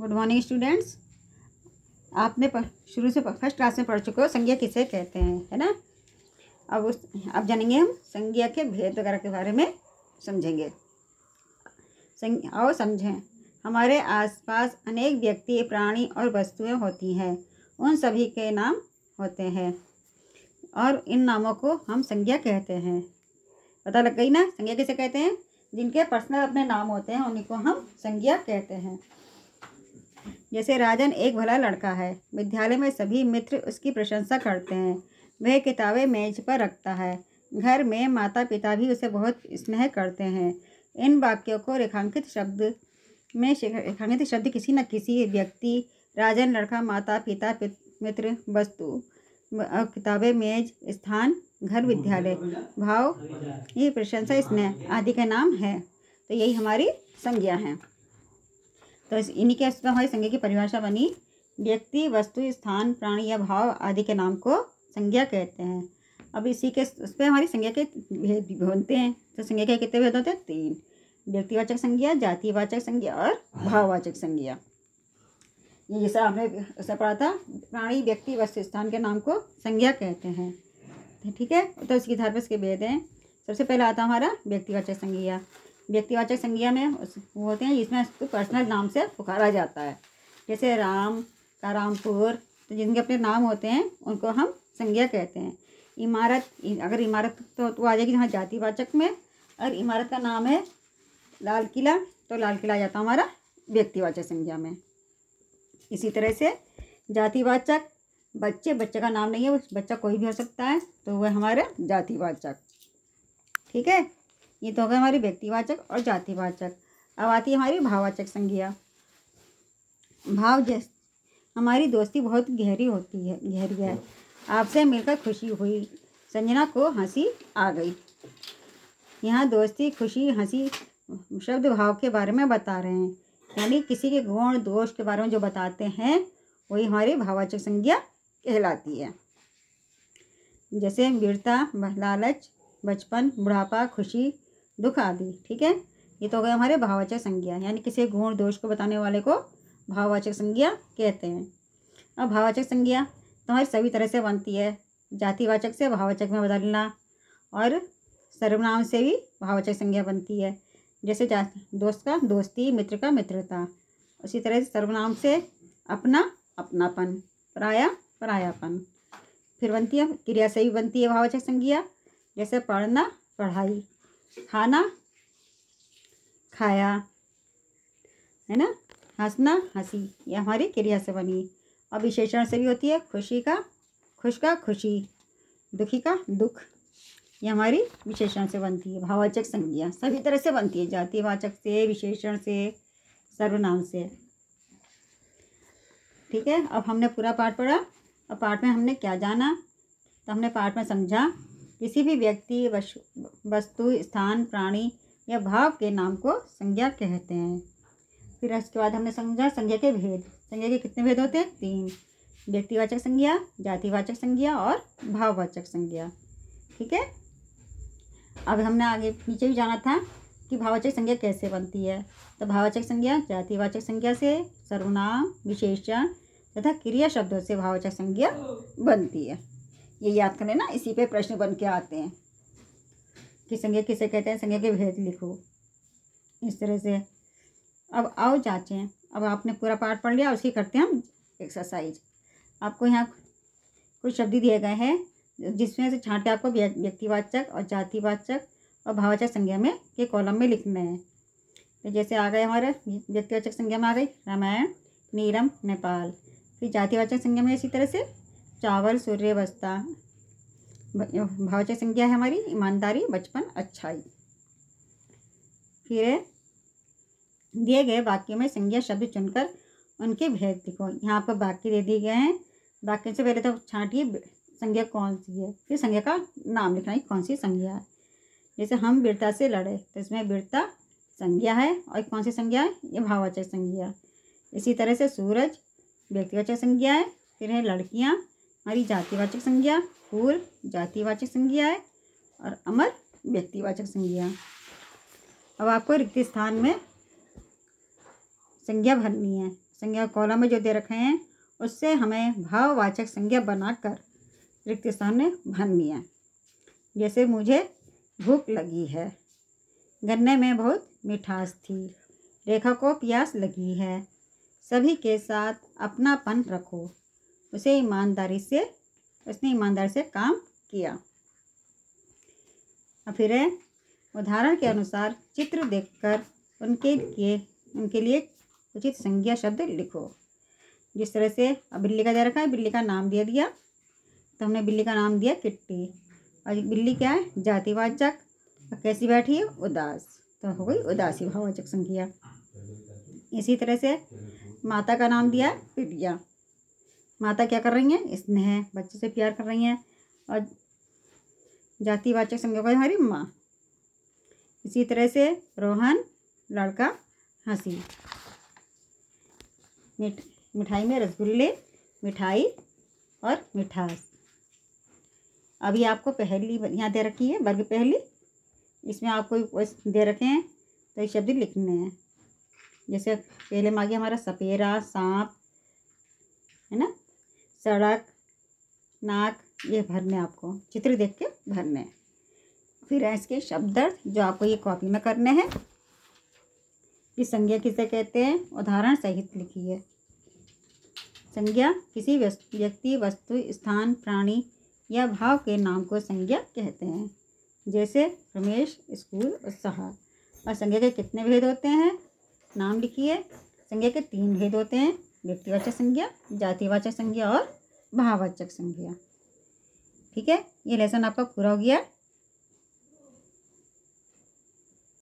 good morning students आपने शुरू से फर्स्ट क्लास में पढ़ चुके हो संज्ञा किसे कहते हैं है ना अब उस अब जानेंगे हम संज्ञा के भेद वगैरह के बारे में समझेंगे और समझें हमारे आसपास अनेक व्यक्ति प्राणी और वस्तुएं होती हैं उन सभी के नाम होते हैं और इन नामों को हम संज्ञा कहते हैं पता लग गई ना संज्ञा किसे कहते हैं जिनके पर्सनल अपने नाम होते हैं उन्हीं को हम संज्ञा कहते हैं जैसे राजन एक भला लड़का है विद्यालय में सभी मित्र उसकी प्रशंसा करते हैं वह किताबें मेज पर रखता है घर में माता पिता भी उसे बहुत स्नेह करते हैं इन वाक्यों को रेखांकित शब्द में रेखांकित शब्द किसी न किसी व्यक्ति राजन लड़का माता पिता मित्र वस्तु किताबें मेज स्थान घर विद्यालय भाव ये प्रशंसा स्नेह आदि के नाम है तो यही हमारी संज्ञा है तो इन्हीं के अस्तित्व हमारी संज्ञा की परिभाषा बनी व्यक्ति वस्तु स्थान प्राणी या भाव आदि के नाम को संज्ञा कहते हैं अब इसी के उस पर हमारी संज्ञा के भेद बनते हैं तो संज्ञा के कितने भेद होते हैं तीन व्यक्तिवाचक संज्ञा जातिवाचक संज्ञा और भाववाचक संज्ञा ये जैसा हमने उसे पढ़ा था प्राणी व्यक्ति वस्तु स्थान के नाम को संज्ञा कहते हैं तो ठीक है तो इसकी धार्मिक के भेद हैं सबसे पहला आता हमारा व्यक्तिवाचक संज्ञा व्यक्तिवाचक संज्ञा में वो होते हैं जिसमें उसको पर्सनल नाम से पुकारा जाता है जैसे राम का रामपुर तो जिनके अपने नाम होते हैं उनको हम संज्ञा कहते हैं इमारत अगर इमारत तो, वो तो आ जाएगी जहाँ जातिवाचक में और इमारत का नाम है लाल किला तो लाल किला आ जाता हमारा व्यक्तिवाचक संज्ञा में इसी तरह से जातिवाचक बच्चे बच्चे का नाम नहीं है बच्चा कोई भी हो सकता है तो वह हमारे जातिवाचक ठीक है ये तो हो गए हमारी व्यक्तिवाचक और जातिवाचक अब आती है हमारी भाववाचक संज्ञा भाव जैस हमारी दोस्ती बहुत गहरी होती है गहरी है आपसे मिलकर खुशी हुई संजना को हंसी आ गई यहाँ दोस्ती खुशी हंसी शब्द भाव के बारे में बता रहे हैं यानी किसी के गुण दोष के बारे में जो बताते हैं वही हमारी भाववाचक संज्ञा कहलाती है जैसे वीरता लालच बचपन बुढ़ापा खुशी दुख आदि ठीक है ये तो हो गए हमारे भाववाचक संज्ञा यानी किसी गुण दोष को बताने वाले को भाववाचक संज्ञा कहते हैं अब भाववाचक संज्ञा तो हमारी सभी तरह से बनती है जातिवाचक से भाववाचक में बदलना और सर्वनाम से भी भाववाचक संज्ञा बनती है जैसे दोस्त का दोस्ती मित्र का मित्रता उसी तरह से सर्वनाम से अपना अपनापन पराया परायापन फिर बनती है क्रिया से भी बनती है भाववाचक संज्ञा जैसे पढ़ना पढ़ाई खाना हाँ खाया है ना हंसना हंसी ये हमारी क्रिया से बनी और विशेषण से भी होती है खुशी का खुश का खुशी दुखी का दुख ये हमारी विशेषण से बनती है भाववाचक संज्ञा सभी तरह से बनती है जाति वाचक से विशेषण से सर्वनाम से ठीक है अब हमने पूरा पाठ पढ़ा और पाठ में हमने क्या जाना तो हमने पाठ में समझा किसी भी व्यक्ति वस्तु स्थान प्राणी या भाव के नाम को संज्ञा कहते हैं फिर उसके बाद हमने समझा संज्ञा के भेद संज्ञा के कितने भेद होते हैं तीन व्यक्तिवाचक संज्ञा जातिवाचक संज्ञा और भाववाचक संज्ञा ठीक है अब हमने आगे नीचे भी जाना था कि भाववाचक संज्ञा कैसे बनती है तो भाववाचक संज्ञा जातिवाचक संज्ञा से सर्वनाम विशेषण तथा क्रिया शब्दों से भाववाचक संज्ञा बनती है ये याद कर लेना इसी पे प्रश्न बन के आते हैं कि संज्ञा किसे कहते हैं संज्ञा के भेद लिखो इस तरह से अब आओ जाँचें अब आपने पूरा पाठ पढ़ लिया उसकी करते हैं हम एक्सरसाइज आपको यहाँ कुछ शब्द दिए गए हैं जिसमें से छांटे आपको व्यक्तिवाचक और जातिवाचक और भाववाचक संज्ञा में के कॉलम में लिखने हैं तो जैसे आ गए हमारे व्यक्तिवाचक संज्ञा में आ गई रामायण नीरम नेपाल फिर जातिवाचक संज्ञा में इसी तरह से चावल सूर्यवस्था भावचक संज्ञा है हमारी ईमानदारी बचपन अच्छाई फिर दिए गए वाक्य में संज्ञा शब्द चुनकर उनके भेद लिखो यहाँ पर वाक्य दे दिए गए हैं वाक्य से पहले तो छाँटिए संज्ञा कौन सी है फिर संज्ञा का नाम लिखना है कौन सी संज्ञा है जैसे हम वीरता से लड़े तो इसमें वीरता संज्ञा है और कौन सी संज्ञा है ये भाववाचक संज्ञा इसी तरह से सूरज व्यक्तिवाचक संज्ञा है फिर है लड़कियाँ हमारी जातिवाचक संज्ञा फूल जातिवाचक संज्ञा है और अमर व्यक्तिवाचक संज्ञा अब आपको रिक्त स्थान में संज्ञा भरनी है संज्ञा कॉलम में जो दे रखे हैं उससे हमें भाववाचक संज्ञा बनाकर रिक्त स्थान में भरनी है जैसे मुझे भूख लगी है गन्ने में बहुत मिठास थी रेखा को प्यास लगी है सभी के साथ अपनापन रखो उसे ईमानदारी से उसने ईमानदारी से काम किया और फिर उदाहरण के अनुसार चित्र देखकर उनके लिए उनके लिए उचित संज्ञा शब्द लिखो जिस तरह से अब बिल्ली का दे रखा है बिल्ली का नाम दे दिया तो हमने बिल्ली का नाम दिया किट्टी और बिल्ली क्या है जातिवाचक और कैसी बैठी है उदास तो हो गई उदासी भाववाचक संज्ञा इसी तरह से माता का नाम दिया पिटिया माता क्या कर रही हैं स्नेह बच्चे से प्यार कर रही हैं और जातिवाचक संज्ञा को हमारी माँ इसी तरह से रोहन लड़का हंसी मिठ मिठाई में रसगुल्ले मिठाई और मिठास अभी आपको पहली यहाँ दे रखी है वर्ग पहली इसमें आपको दे रखे हैं तो शब्द लिखने हैं जैसे पहले मांगे हमारा सपेरा सांप है ना सड़क नाक ये भरने आपको चित्र देख के भरने हैं फिर है इसके शब्दार्थ जो आपको ये कॉपी में करने हैं कि संज्ञा किसे कहते हैं उदाहरण सहित लिखिए संज्ञा किसी व्यक्ति वस्तु स्थान प्राणी या भाव के नाम को संज्ञा कहते हैं जैसे रमेश स्कूल उत्साह और संज्ञा के कितने भेद होते हैं नाम लिखिए संज्ञा के तीन भेद होते हैं व्यक्तिवाचक संज्ञा जातिवाचक संज्ञा और भाववाचक संज्ञा ठीक है ये लेसन आपका पूरा हो गया